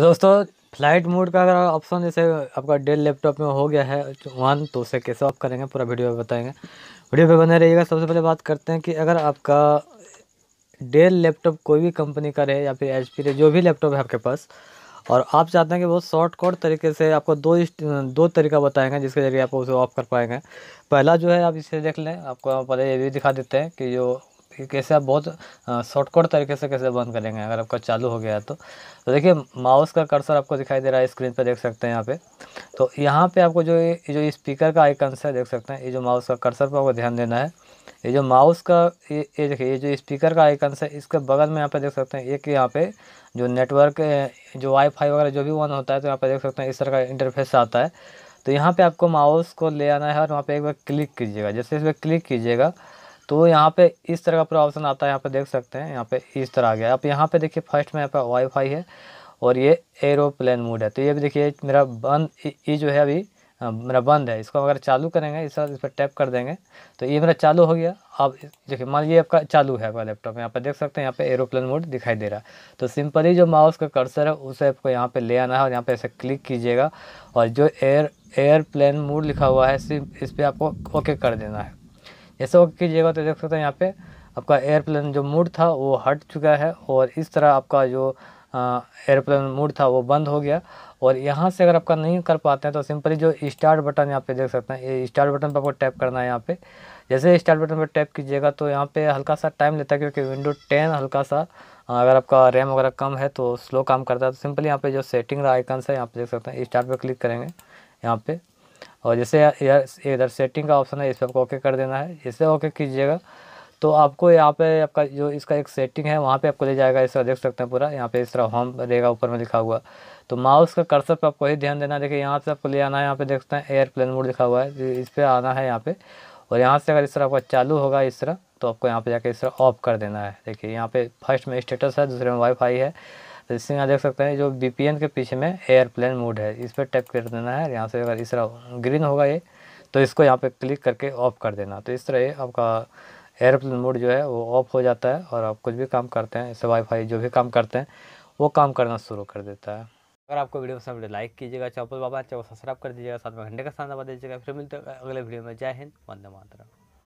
दोस्तों flight mode का अगर ऑप्शन जैसे आपका डेल लैपटॉप में हो गया है वन तो उसे कैसे ऑफ करेंगे पूरा वीडियो में बताएंगे वीडियो पे बने रहिएगा सबसे पहले बात करते हैं कि अगर आपका डेल लैपटॉप कोई भी कंपनी का रहे या फिर एच पी रहे जो भी लैपटॉप है आपके पास और आप चाहते हैं कि वो शॉर्टकट तरीके से आपको दो दो तरीका बताएंगे जिसके जरिए आप उसे ऑफ कर पाएंगे पहला जो है आप इसे देख लें आपको पहले ये भी दिखा देते हैं कि जो कि कैसे आप बहुत शॉर्टकट तरीके से कैसे बंद करेंगे अगर आपका चालू हो गया है तो तो देखिए माउस का कर्सर आपको दिखाई दे रहा है स्क्रीन पर देख सकते हैं यहाँ पे तो यहाँ पे आपको जो ये जो स्पीकर का आइकन है देख सकते हैं ये जो माउस का कर्सर पर आपको ध्यान देना है ये जो माउस का ये देखिए ये जो स्पीकर का आइकन है इसके बगल में यहाँ पे देख सकते हैं एक यहाँ पे जो नेटवर्क जो वाईफाई वगैरह जो भी वन होता है तो यहाँ पे देख सकते हैं इस तरह का इंटरफेस आता है तो यहाँ पे आपको माउस को ले आना है और वहाँ पे एक बार क्लिक कीजिएगा जैसे इस पर क्लिक कीजिएगा तो यहाँ पे इस तरह का पूरा ऑप्शन आता है यहाँ पे देख सकते हैं यहाँ पे इस तरह आ गया आप यहाँ पे देखिए फर्स्ट में यहाँ पे वाईफाई है और ये एरोप्लेन मोड है तो ये भी देखिए मेरा बंद ये जो है अभी मेरा बंद है इसको अगर चालू करेंगे इस इस पर टैप कर देंगे तो ये मेरा चालू हो गया अब देखिए मान लीजिए आपका चालू है आपका लैपटॉप यहाँ पर देख सकते हैं यहाँ पे एरोप्लेन मोड दिखाई दे रहा है तो सिंपली जो माउस का कर्सर है उसे आपको यहाँ पे ले आना है और यहाँ पे ऐसे क्लिक कीजिएगा और जो एयर एयरप्लेन मोड लिखा हुआ है सिर्फ इस पर आपको ओके कर देना है ऐसे ओके कीजिएगा तो देख सकते हैं यहाँ पे आपका एयरप्लेन जो मूड था वो हट चुका है और इस तरह आपका जो एयरप्लेन मूड था वो बंद हो गया और यहाँ से अगर आपका नहीं कर पाते हैं तो सिंपली जो स्टार्ट बटन यहाँ पे देख सकते हैं ये स्टार्ट बटन पर आपको टैप करना है यहाँ पे जैसे स्टार्ट बटन पर टैप कीजिएगा तो यहाँ पे हल्का सा टाइम लेता है क्योंकि विंडो टेन हल्का सा अगर आपका रैम वगैरह कम है तो स्लो काम करता है तो सिंपली यहाँ पे जो सेटिंग आइकन्स है यहाँ पे देख सकते हैं स्टार्ट पर क्लिक करेंगे यहाँ पर और जैसे इधर सेटिंग का ऑप्शन है इस पर आपको ओके कर देना है इसे ओके कीजिएगा तो आपको यहाँ पे आपका जो इसका एक सेटिंग है वहाँ पे आपको ले जाएगा इस तरह देख सकते हैं पूरा यहाँ पे इस तरह होम रहेगा ऊपर में लिखा हुआ तो माउस का कर्सर पे आपको ही ध्यान देना देखिए यहाँ से आपको ले आना है यहाँ पे देखते हैं एयर प्लेन मोड लिखा हुआ है इस पर आना है यहाँ पर और यहाँ से अगर इस तरह आपका चालू होगा इस तरह तो आपको यहाँ पर जाकर इस तरह ऑफ कर देना है देखिए यहाँ पे फर्स्ट में स्टेटस है दूसरे में वाईफाई है तो इसमें यहाँ देख सकते हैं जो बी के पीछे में एयरप्लेन मोड है इस पर टैप कर देना है यहाँ से अगर इस तरह ग्रीन होगा ये तो इसको यहाँ पे क्लिक करके ऑफ कर देना तो इस तरह ये आपका एयरप्लेन मोड जो है वो ऑफ हो जाता है और आप कुछ भी काम करते हैं इससे वाईफाई जो भी काम करते हैं वो काम करना शुरू कर देता है अगर आपको वीडियो पसंद है लाइक कीजिएगा चौपल बाबा चैनल सब्सक्राइब कर दीजिएगा साथ में घंटे का सामना बता दीजिएगा फिर मिलते हैं अगले वीडियो में जय हिंद वंदे मातरम